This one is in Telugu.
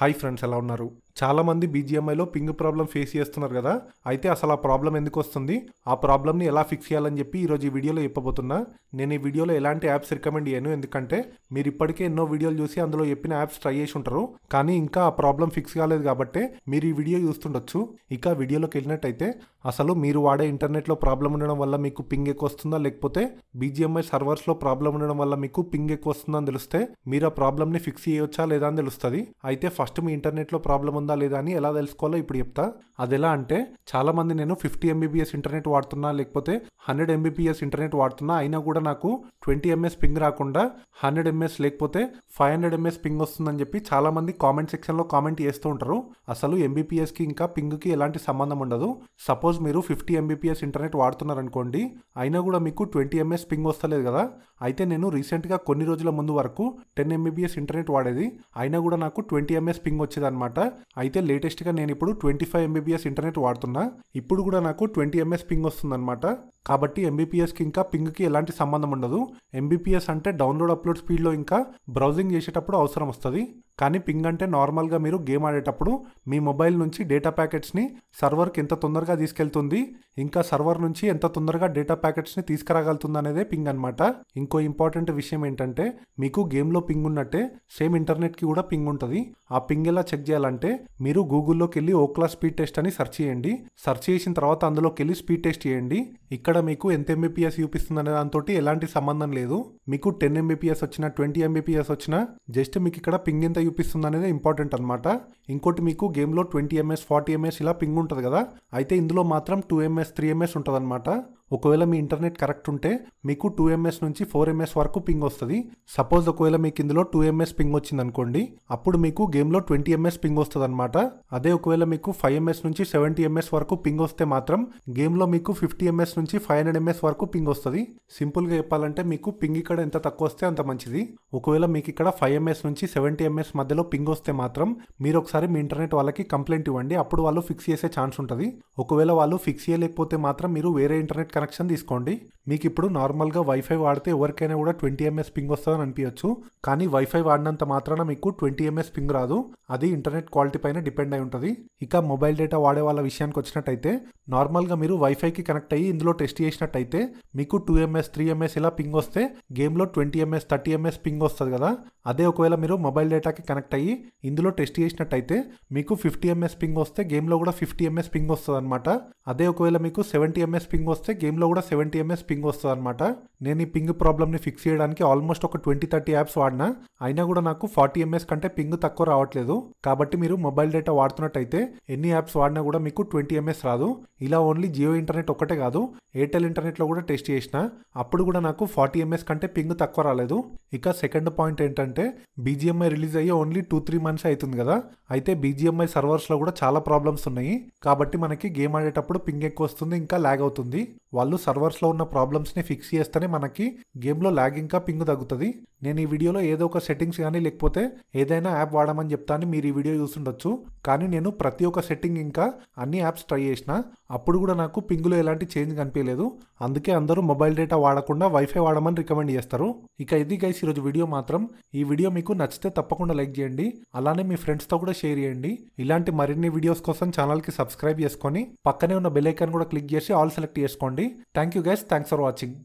హాయ్ ఫ్రెండ్స్ ఎలా ఉన్నారు చాలామంది బీజిఎంఐలో పింగ్ ప్రాబ్లం ఫేస్ చేస్తున్నారు కదా అయితే అసలు ఆ ప్రాబ్లం ఎందుకు వస్తుంది ఆ ప్రాబ్లమ్ని ఎలా ఫిక్స్ చేయాలని చెప్పి ఈరోజు ఈ వీడియోలో చెప్పబోతున్నా నేను ఈ వీడియోలో ఎలాంటి యాప్స్ రికమెండ్ చేయను ఎందుకంటే మీరు ఇప్పటికే ఎన్నో వీడియోలు చూసి అందులో చెప్పిన యాప్స్ ట్రై చేసి ఉంటారు కానీ ఇంకా ఆ ప్రాబ్లం ఫిక్స్ కాలేదు కాబట్టి మీరు ఈ వీడియో చూస్తుండొచ్చు ఇక వీడియోలోకి వెళ్ళినట్టయితే అసలు మీరు వాడే ఇంటర్నెట్లో ప్రాబ్లం ఉండడం వల్ల మీకు పింగ్ ఎక్కువ వస్తుందా లేకపోతే బీజిఎంఐ సర్వర్స్లో ప్రాబ్లం ఉండడం వల్ల మీకు పింగ్ ఎక్కువ వస్తుందని తెలిస్తే మీరు ఆ ప్రాబ్లమ్ని ఫిక్స్ చేయొచ్చా లేదా అని తెలుస్తుంది అయితే ఫస్ట్ మీ ఇంటర్నెట్లో ప్రాబ్లం ఉందా లేదా అని ఎలా తెలుసుకోవాలో ఇప్పుడు చెప్తా అది ఎలా అంటే చాలా మంది నేను ఫిఫ్టీ ఎంబీబీఎస్ ఇంటర్నెట్ వాడుతున్నా లేకపోతే హండ్రెడ్ ఎంబీబీఎస్ ఇంటర్నెట్ వాడుతున్నా అయినా కూడా నాకు ట్వంటీ ఎంఎస్ పింగ్ రాకుండా హండ్రెడ్ ఎంఎస్ లేకపోతే ఫైవ్ హండ్రెడ్ ఎంఎస్ పింగ్ వస్తుందని చెప్పి చాలా మంది కామెంట్ సెక్షన్లో కామెంట్ చేస్తూ ఉంటారు అసలు ఎంబీపీఎస్కి ఇంకా కి ఎలాంటి సంబంధం ఉండదు సపోజ్ మీరు ఫిఫ్టీ ఎంబీపీఎస్ ఇంటర్నెట్ వాడుతున్నారనుకోండి అయినా కూడా మీకు ట్వంటీ ఎంఎస్ పింగ్ వస్తలేదు కదా అయితే నేను రీసెంట్గా కొన్ని రోజుల ముందు వరకు టెన్ ఎంబీబీఎస్ ఇంటర్నెట్ వాడేది అయినా కూడా నాకు ట్వంటీ ఎంఎస్ పింగ్ అనమాట అయితే లేటెస్ట్గా నేను ఇప్పుడు ట్వంటీ ఫైవ్ ఎంబీబీఎస్ ఇంటర్నెట్ వాడుతున్నా ఇప్పుడు కూడా నాకు ట్వంటీ ఎంఎస్ పింగ్ వస్తుందన్నమాట కాబట్టి ఎంబీపీఎస్కి ఇంకా పింగ్కి ఎలాంటి సంబంధం ఉండదు ఎంబీపీఎస్ అంటే డౌన్లోడ్ అప్లోడ్ స్పీడ్లో ఇంకా బ్రౌజింగ్ చేసేటప్పుడు అవసరం వస్తుంది కానీ పింగ్ అంటే నార్మల్గా మీరు గేమ్ ఆడేటప్పుడు మీ మొబైల్ నుంచి డేటా ప్యాకెట్స్ని సర్వర్కి ఎంత తొందరగా తీసుకెళ్తుంది ఇంకా సర్వర్ నుంచి ఎంత తొందరగా డేటా ప్యాకెట్స్ని తీసుకురాగలుగుతుంది అనేదే పింగ్ అనమాట ఇంకో ఇంపార్టెంట్ విషయం ఏంటంటే మీకు గేమ్లో పింగ్ ఉన్నట్టే సేమ్ ఇంటర్నెట్కి కూడా పింగ్ ఉంటుంది ఆ పింగ్ ఎలా చెక్ చేయాలంటే మీరు గూగుల్లోకి వెళ్ళి ఓక్లా స్పీడ్ టెస్ట్ అని సెర్చ్ చేయండి సెర్చ్ చేసిన తర్వాత అందులోకి వెళ్ళి స్పీడ్ టెస్ట్ చేయండి ఇక్కడ మీకు ఎంత ఎంబీపీఎస్ చూపిస్తుంది అనే దాంతో ఎలాంటి సంబంధం లేదు మీకు టెన్ ఎంబీపీఎస్ వచ్చినా ట్వంటీ ఎంబీపీఎస్ వచ్చినా జస్ట్ మీకు ఇక్కడ పింగ్ ఎంత చూపిస్తుంది అనేది ఇంపార్టెంట్ అనమాట ఇంకోటి మీకు గేమ్లో ట్వంటీ ఎంఎస్ ఫార్టీ ఎంఎస్ ఇలా పింగ్ ఉంటుంది కదా అయితే ఇందులో మాత్రం టూ ఎంఎస్ త్రీ ఎంఎస్ ఉంటుంది అనమాట ఒకవేళ మీ ఇంటర్నెట్ కరెక్ట్ ఉంటే మీకు టూ ఎంఎస్ నుంచి ఫోర్ ఎంఎస్ వరకు పింగ్ వస్తుంది సపోజ్ ఒకవేళ మీకు ఇందులో టూ ఎంఎస్ పింగ్ వచ్చింది అనుకోండి అప్పుడు మీకు గేమ్లో ట్వంటీ ఎంఎస్ పింగ్ వస్తుంది అనమాట అదే ఒకవేళ మీకు ఫైవ్ ఎంఎస్ నుంచి సెవెంటీ ఎంఎస్ వరకు పింగ్ వస్తే మాత్రం గేమ్లో మీకు ఫిఫ్టీ ఎంఎస్ నుంచి ఫైవ్ హండ్రెడ్ ఎంఎస్ వరకు పింగ్ వస్తుంది సింపుల్గా చెప్పాలంటే మీకు పింగ్ ఇక్కడ ఎంత తక్కువ వస్తే అంత మంచిది ఒకవేళ మీకు ఇక్కడ ఫైవ్ ఎంఎస్ నుంచి సెవెంటీ ఎంఎస్ మధ్యలో పింగ్ వస్తే మాత్రం మీరు ఒకసారి మీ ఇంటర్నెట్ వాళ్ళకి కంప్లైంట్ ఇవ్వండి అప్పుడు వాళ్ళు ఫిక్స్ చేసే ఛాన్స్ ఉంటుంది ఒకవేళ వాళ్ళు ఫిక్స్ చేయలేకపోతే మాత్రం మీరు వేరే ఇంటర్నెట్ కనెక్షన్ తీసుకోండి మీకు ఇప్పుడు నార్మల్గా వైఫై వాడితే ఎవరికైనా కూడా ట్వంటీ ఎంఎస్ పింగ్ వస్తుందని అనిపించచ్చు కానీ వైఫై వాడినంత మాత్రాన మీకు ట్వంటీ ఎంఎస్ పింగ్ రాదు అది ఇంటర్నెట్ క్వాలిటీ పైన డిపెండ్ అయి ఉంటుంది ఇక మొబైల్ డేటా వాడే వాళ్ళ విషయానికి వచ్చినట్టయితే నార్మల్గా మీరు వైఫైకి కనెక్ట్ అయ్యి ఇందులో టెస్ట్ చేసినట్టయితే మీకు టూ ఎంఎస్ త్రీ ఎంఎస్ ఇలా పింగ్ వస్తే గేమ్లో twenty MS thirty MS ping వస్తుంది కదా అదే ఒకవేళ మీరు మొబైల్ డేటాకి కనెక్ట్ అయ్యి ఇందులో టెస్ట్ చేసినట్టయితే మీకు ఫిఫ్టీ ఎంఎస్ పింగ్ వస్తే గేమ్లో కూడా ఫిఫ్టీ ఎంఎస్ పింగ్ వస్తుంది అనమాట అదే ఒకవేళ మీకు సెవెంటీ ఎంఎస్ పింగ్ వస్తే గేమ్లో కూడా సెవెంటీ ఎంఎస్ పింగ్ వస్తుంది అనమాట నేను ఈ పింగ్ ప్రాబ్లమ్ని ఫిక్స్ చేయడానికి ఆల్మోస్ట్ ఒక ట్వంటీ థర్టీ యాప్స్ వాడినా అయినా కూడా నాకు ఫార్టీ ఎంఎస్ కంటే పింగ్ తక్కువ రావట్లేదు కాబట్టి మీరు మొబైల్ డేటా వాడుతున్నట్టయితే ఎన్ని యాప్స్ వాడినా కూడా మీకు ట్వంటీ ఎంఎస్ రాదు ఇలా ఓన్లీ జియో ఇంటర్నెట్ ఒక్కటే కాదు ఎయిర్టెల్ ఇంటర్నెట్లో కూడా టెస్ట్ చేసిన అప్పుడు కూడా నాకు ఫార్టీ ఎంఎస్ కంటే పింగ్ తక్కువ రాలేదు ఇక సెకండ్ పాయింట్ ఏంటంటే బీజిఎంఐ రిలీజ్ అయ్యి ఓన్లీ టూ త్రీ మంత్స్ అవుతుంది కదా అయితే బీజిఎంఐ సర్వర్స్లో కూడా చాలా ప్రాబ్లమ్స్ ఉన్నాయి కాబట్టి మనకి గేమ్ ఆడేటప్పుడు పింగ్ ఎక్కువ వస్తుంది ఇంకా ల్యాగ్ అవుతుంది వాళ్ళు సర్వర్స్లో ఉన్న ప్రాబ్లమ్స్ని ఫిక్స్ చేస్తేనే మనకి గేమ్లో ల్యాగ్ ఇంకా పింగ్ తగ్గుతుంది నేను ఈ వీడియోలో ఏదో ఒక సెట్టింగ్స్ కానీ లేకపోతే ఏదైనా యాప్ వాడమని చెప్తాను మీరు ఈ వీడియో చూసుండొచ్చు కానీ నేను ప్రతి ఒక్క సెట్టింగ్ ఇంకా అన్ని యాప్స్ ట్రై చేసిన అప్పుడు కూడా నాకు పింగులో ఎలాంటి చేంజ్ కనిపించలేదు అందుకే అందరూ మొబైల్ డేటా వాడకుండా వైఫై వాడమని రికమెండ్ చేస్తారు ఇక ఇది గైస్ గైస్ ఈరోజు వీడియో మాత్రం ఈ వీడియో మీకు నచ్చితే తప్పకుండా లైక్ చేయండి అలానే మీ ఫ్రెండ్స్తో కూడా షేర్ చేయండి ఇలాంటి మరిన్ని వీడియోస్ కోసం ఛానల్కి సబ్స్క్రైబ్ చేసుకొని పక్కనే ఉన్న బెల్ ఐకాన్ కూడా క్లిక్ చేసి ఆల్ సెలెక్ట్ చేసుకోండి thank you guys thanks for watching